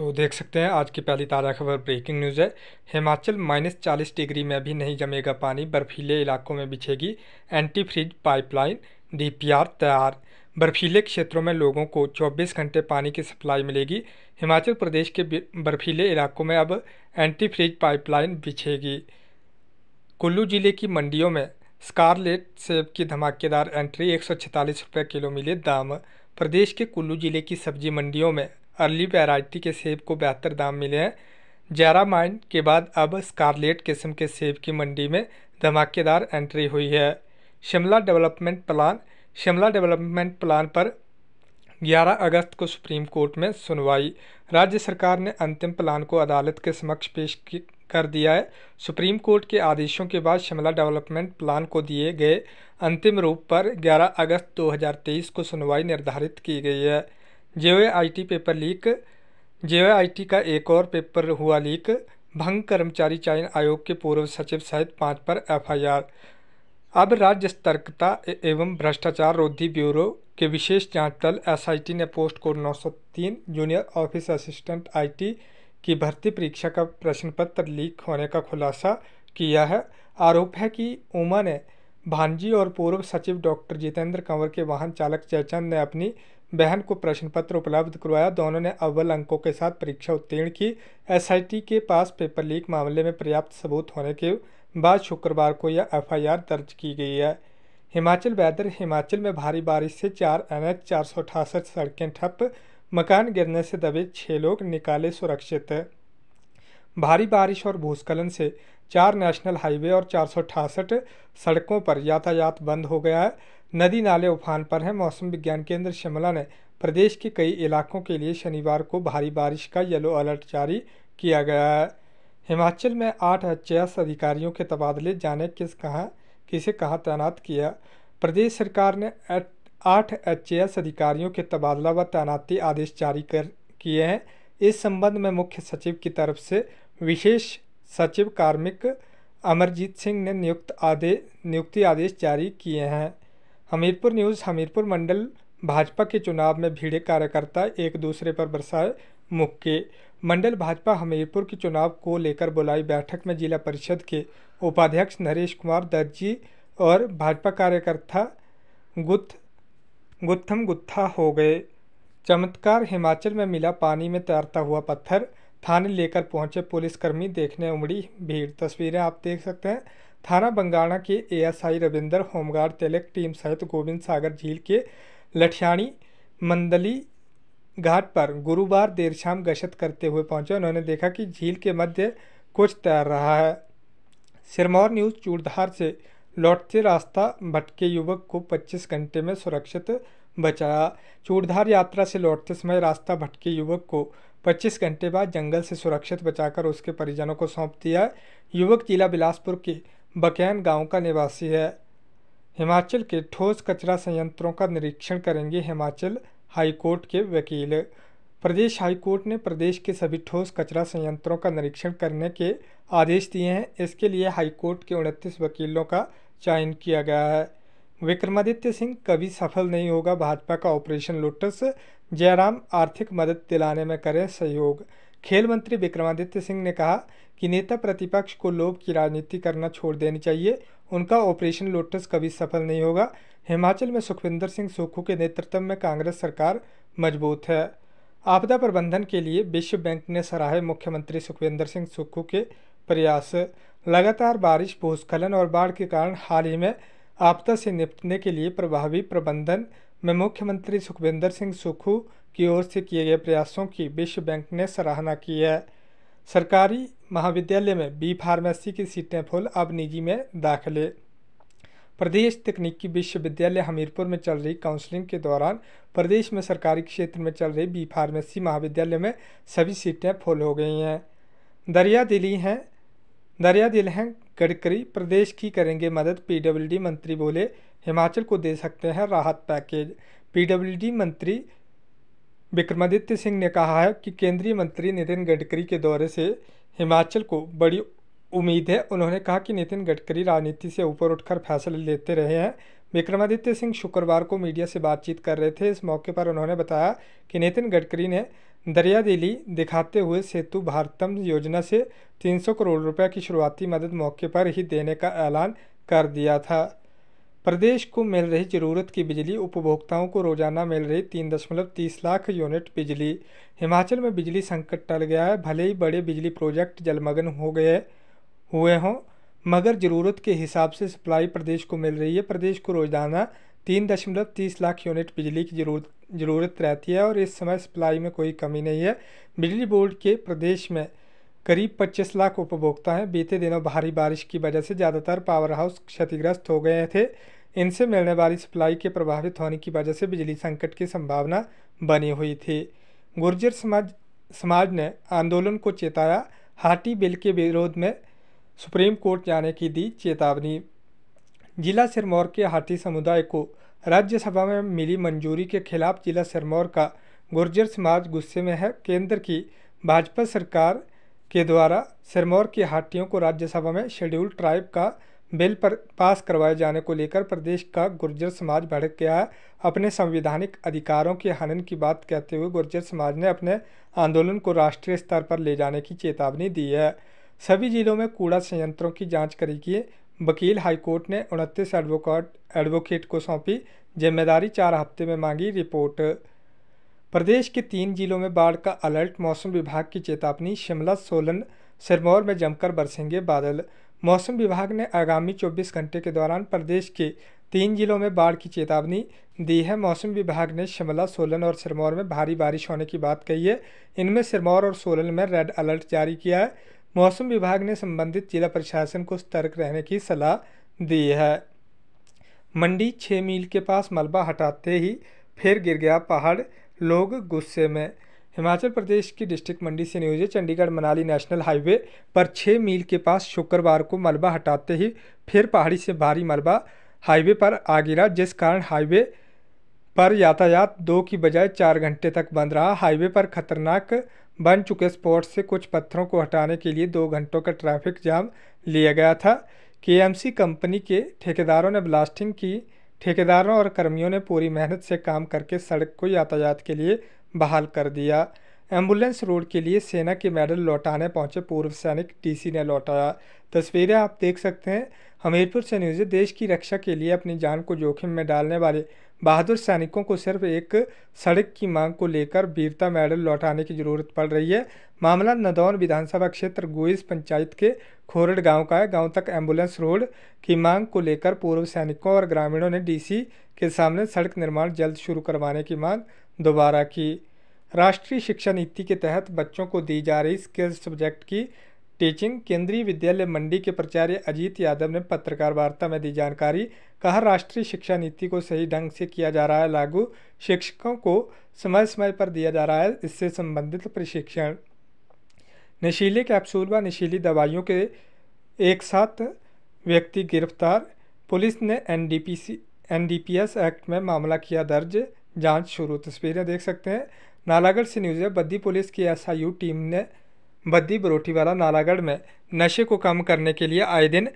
तो देख सकते हैं आज की पहली ताज़ा खबर ब्रेकिंग न्यूज़ है हिमाचल माइनस चालीस डिग्री में भी नहीं जमेगा पानी बर्फीले इलाकों में बिछेगी एंटी फ्रिज पाइपलाइन डीपीआर तैयार बर्फीले क्षेत्रों में लोगों को 24 घंटे पानी की सप्लाई मिलेगी हिमाचल प्रदेश के बर्फीले इलाकों में अब एंटी फ्रिज पाइपलाइन बिछेगी कुल्लू जिले की मंडियों में स्कारलेट सेब की धमाकेदार एंट्री एक रुपये किलो मिले दाम प्रदेश के कुल्लू जिले की सब्जी मंडियों में अर्ली वैरायटी के सेब को बेहतर दाम मिले हैं जैरा माइन के बाद अब स्कारलेट किस्म के सेब की मंडी में धमाकेदार एंट्री हुई है Shimla development plan Shimla development plan पर 11 अगस्त को सुप्रीम कोर्ट में सुनवाई राज्य सरकार ने अंतिम प्लान को अदालत के समक्ष पेश कर दिया है सुप्रीम कोर्ट के आदेशों के बाद शिमला डेवलपमेंट प्लान को दिए गए अंतिम रूप पर 11 अगस्त 2023 को सुनवाई निर्धारित की गई है J T paper leak J T का एक और पेपर हुआ लीक भंग कर्मचारी चयन आयोग के पूर्व सचिव सहित पाँच पर एफआईआर अब राज्य सतर्कता एवं भ्रष्टाचार रोधी ब्यूरो के विशेष जांच दल एसआईटी ने post code 903 junior office assistant IT की भर्ती परीक्षा का प्रश्न पत्र लीक होने का खुलासा किया है आरोप है कि उमा ने भांजी और पूर्व सचिव डॉक्टर जितेंद्र कंवर के वाहन चालक जयचंद ने अपनी बहन को प्रश्न पत्र उपलब्ध करवाया दोनों ने अव्वल अंकों के साथ परीक्षा उत्तीर्ण की एसआईटी के पास पेपर लीक मामले में पर्याप्त सबूत होने के बाद शुक्रवार को यह एफआईआर दर्ज की गई है हिमाचल वेदर हिमाचल में भारी बारिश से चार एन एच चार सौ अठासठ सड़कें ठप मकान गिरने से दबे छः लोग निकाले सुरक्षित भारी बारिश और भूस्खलन से चार नेशनल हाईवे और चार सड़कों पर यातायात बंद हो गया है नदी नाले उफान पर हैं मौसम विज्ञान केंद्र शिमला ने प्रदेश के कई इलाकों के लिए शनिवार को भारी बारिश का येलो अलर्ट जारी किया गया है हिमाचल में आठ एच अधिकारियों के तबादले जाने किस कहाँ किसे कहाँ तैनात किया प्रदेश सरकार ने आठ एच अधिकारियों के तबादला व तैनाती आदेश जारी कर किए हैं इस संबंध में मुख्य सचिव की तरफ से विशेष सचिव कार्मिक अमरजीत सिंह ने नियुक्त आदेश नियुक्ति आदेश जारी किए हैं हमीरपुर न्यूज़ हमीरपुर मंडल भाजपा के चुनाव में भीड़े कार्यकर्ता एक दूसरे पर बरसाए मुक्के मंडल भाजपा हमीरपुर के चुनाव को लेकर बुलाई बैठक में जिला परिषद के उपाध्यक्ष नरेश कुमार दर्जी और भाजपा कार्यकर्ता गुत्थ गुत्थम गुत्था हो गए चमत्कार हिमाचल में मिला पानी में तैरता हुआ पत्थर थाने लेकर पहुंचे पुलिसकर्मी देखने उमड़ी भीड़ तस्वीरें आप देख सकते हैं थाना बंगाणा के ASI Ravinder home guard Telak team सहित गोविंद सागर झील के लठियाणी मंदली घाट पर गुरुवार देर शाम गश्त करते हुए पहुंचे उन्होंने देखा कि झील के मध्य कुछ तैर रहा है सिरमौर न्यूज़ चूड़धार से लौटते रास्ता भटके युवक को 25 घंटे में सुरक्षित बचाया चूड़धार यात्रा से लौटते समय रास्ता भटके युवक को पच्चीस घंटे बाद जंगल से सुरक्षित बचाकर उसके परिजनों को सौंप दिया युवक जिला बिलासपुर के बकैन गांव का निवासी है हिमाचल के ठोस कचरा संयंत्रों का निरीक्षण करेंगे हिमाचल हाईकोर्ट के वकील प्रदेश हाईकोर्ट ने प्रदेश के सभी ठोस कचरा संयंत्रों का निरीक्षण करने के आदेश दिए हैं इसके लिए हाईकोर्ट के उनतीस वकीलों का चयन किया गया है विक्रमादित्य सिंह कभी सफल नहीं होगा भाजपा का ऑपरेशन लोटस जयराम आर्थिक मदद दिलाने में करें सहयोग खेल मंत्री विक्रमादित्य सिंह ने कहा कि नेता प्रतिपक्ष को लोभ की राजनीति करना छोड़ देनी चाहिए उनका ऑपरेशन लोटस कभी सफल नहीं होगा हिमाचल में सुखविंदर सिंह सुक्खू के नेतृत्व में कांग्रेस सरकार मजबूत है आपदा प्रबंधन के लिए विश्व बैंक ने सराहे मुख्यमंत्री सुखविंदर सिंह सुक्खू के प्रयास लगातार बारिश भूस्खलन और बाढ़ के कारण हाल ही में आपदा से निपटने के लिए प्रभावी प्रबंधन में मुख्यमंत्री सुखविंदर सिंह सुखू की ओर से किए गए प्रयासों की विश्व बैंक ने सराहना की है सरकारी महाविद्यालय में बी फार्मेसी की सीटें फुल अब निजी में दाखिले प्रदेश तकनीकी विश्वविद्यालय हमीरपुर में चल रही काउंसलिंग के दौरान प्रदेश में सरकारी क्षेत्र में चल रही बी फार्मेसी महाविद्यालय में सभी सीटें फुल हो गई हैं दरिया दिली हैं दरिया दिल हैं गडकरी प्रदेश की करेंगे मदद पीडब्ल्यूडी मंत्री बोले हिमाचल को दे सकते हैं राहत पैकेज पीडब्ल्यूडी मंत्री विक्रमादित्य सिंह ने कहा है कि केंद्रीय मंत्री नितिन गडकरी के दौरे से हिमाचल को बड़ी उम्मीद है उन्होंने कहा कि नितिन गडकरी राजनीति से ऊपर उठकर फैसले लेते रहे हैं विक्रमादित्य सिंह शुक्रवार को मीडिया से बातचीत कर रहे थे इस मौके पर उन्होंने बताया कि नितिन गडकरी ने दरिया दिली दिखाते हुए सेतु भारतम योजना से 300 करोड़ रुपए की शुरुआती मदद मौके पर ही देने का ऐलान कर दिया था प्रदेश को मिल रही जरूरत की बिजली उपभोक्ताओं को रोजाना मिल रही तीन दशमलव तीस लाख यूनिट बिजली हिमाचल में बिजली संकट टल गया है भले ही बड़े बिजली प्रोजेक्ट जलमग्न हो गए हुए हों मगर ज़रूरत के हिसाब से सप्लाई प्रदेश को मिल रही है प्रदेश को रोजाना तीन दशमलव तीस लाख यूनिट बिजली की जरूरत ज़रूरत रहती है और इस समय सप्लाई में कोई कमी नहीं है बिजली बोर्ड के प्रदेश में करीब 25 लाख उपभोक्ता हैं बीते दिनों भारी बारिश की वजह से ज़्यादातर पावर हाउस क्षतिग्रस्त हो गए थे इनसे मिलने वाली सप्लाई के प्रभावित होने की वजह से बिजली संकट की संभावना बनी हुई थी गुर्जर समाज समाज ने आंदोलन को चेताया हाटी बिल के विरोध में सुप्रीम कोर्ट जाने की दी चेतावनी जिला सिरमौर के हाथी समुदाय को राज्यसभा में मिली मंजूरी के खिलाफ जिला सिरमौर का गुर्जर समाज गुस्से में है केंद्र की भाजपा सरकार के द्वारा सिरमौर की हाटियों को राज्यसभा में शेड्यूल ट्राइब का बिल पर पास करवाए जाने को लेकर प्रदेश का गुर्जर समाज भड़क गया है अपने संवैधानिक अधिकारों के हनन की बात कहते हुए गुर्जर समाज ने अपने आंदोलन को राष्ट्रीय स्तर पर ले जाने की चेतावनी दी है सभी जिलों में कूड़ा संयंत्रों की जांच करेगी वकील हाईकोर्ट ने उनतीस एडवोकेट एडवोकेट को सौंपी जिम्मेदारी चार हफ्ते में मांगी रिपोर्ट प्रदेश के तीन जिलों में बाढ़ का अलर्ट मौसम विभाग की चेतावनी शिमला सोलन सिरमौर में जमकर बरसेंगे बादल मौसम विभाग ने आगामी 24 घंटे के दौरान प्रदेश के तीन जिलों में बाढ़ की चेतावनी दी है मौसम विभाग ने शिमला सोलन और सिरमौर में भारी बारिश होने की बात कही है इनमें सिरमौर और सोलन में रेड अलर्ट जारी किया है मौसम विभाग ने संबंधित जिला प्रशासन को सतर्क रहने की सलाह दी है मंडी छः मील के पास मलबा हटाते ही फिर गिर गया पहाड़ लोग गुस्से में हिमाचल प्रदेश की डिस्ट्रिक्ट मंडी से नियोजित चंडीगढ़ मनाली नेशनल हाईवे पर छः मील के पास शुक्रवार को मलबा हटाते ही फिर पहाड़ी से भारी मलबा हाईवे पर आ गिरा जिस कारण हाईवे पर यातायात दो की बजाय चार घंटे तक बंद रहा हाईवे पर खतरनाक बन चुके स्पॉट से कुछ पत्थरों को हटाने के लिए दो घंटों का ट्रैफिक जाम लिया गया था के कंपनी के ठेकेदारों ने ब्लास्टिंग की ठेकेदारों और कर्मियों ने पूरी मेहनत से काम करके सड़क को यातायात के लिए बहाल कर दिया एम्बुलेंस रोड के लिए सेना के मेडल लौटाने पहुंचे पूर्व सैनिक डीसी ने लौटाया तस्वीरें आप देख सकते हैं हमीरपुर से न्यूज़ देश की रक्षा के लिए अपनी जान को जोखिम में डालने वाले बहादुर सैनिकों को सिर्फ एक सड़क की मांग को लेकर वीरता मेडल लौटाने की जरूरत पड़ रही है मामला नदौन विधानसभा क्षेत्र गोइस पंचायत के खोरड गांव का है गांव तक एम्बुलेंस रोड की मांग को लेकर पूर्व सैनिकों और ग्रामीणों ने डीसी के सामने सड़क निर्माण जल्द शुरू करवाने की मांग दोबारा की राष्ट्रीय शिक्षा नीति के तहत बच्चों को दी जा रही स्किल्स सब्जेक्ट की टीचिंग केंद्रीय विद्यालय मंडी के प्राचार्य अजीत यादव ने पत्रकार वार्ता में दी जानकारी कहा राष्ट्रीय शिक्षा नीति को सही ढंग से किया जा रहा है लागू शिक्षकों को समय समय पर दिया जा रहा है इससे संबंधित प्रशिक्षण नशीले कैप्सूल व नशीली दवाइयों के एक साथ व्यक्ति गिरफ्तार पुलिस ने एनडीपीसी डी एक्ट में मामला किया दर्ज जांच शुरू तस्वीरें देख सकते हैं नालागढ़ से न्यूज़ है बद्दी पुलिस की एसआईयू टीम ने बद्दी बरोटीवाला नालागढ़ में नशे को कम करने के लिए आए दिन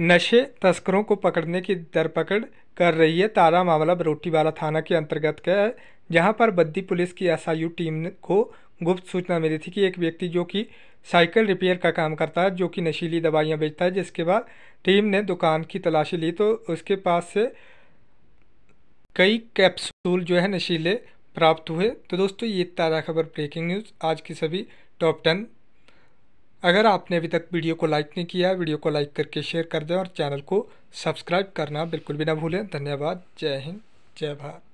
नशे तस्करों को पकड़ने की धरपकड़ कर रही है तारा मामला बरोटीवाला थाना के अंतर्गत का है जहाँ पर बद्दी पुलिस की एसआईयू टीम को गुप्त सूचना मिली थी कि एक व्यक्ति जो कि साइकिल रिपेयर का काम करता है जो कि नशीली दवाइयाँ बेचता है जिसके बाद टीम ने दुकान की तलाशी ली तो उसके पास से कई कैप्सूल जो है नशीले प्राप्त हुए तो दोस्तों ये तारा खबर ब्रेकिंग न्यूज़ आज की सभी टॉप टेन अगर आपने अभी तक वीडियो को लाइक नहीं किया वीडियो को लाइक करके शेयर कर दें और चैनल को सब्सक्राइब करना बिल्कुल भी ना भूलें धन्यवाद जय हिंद जय भारत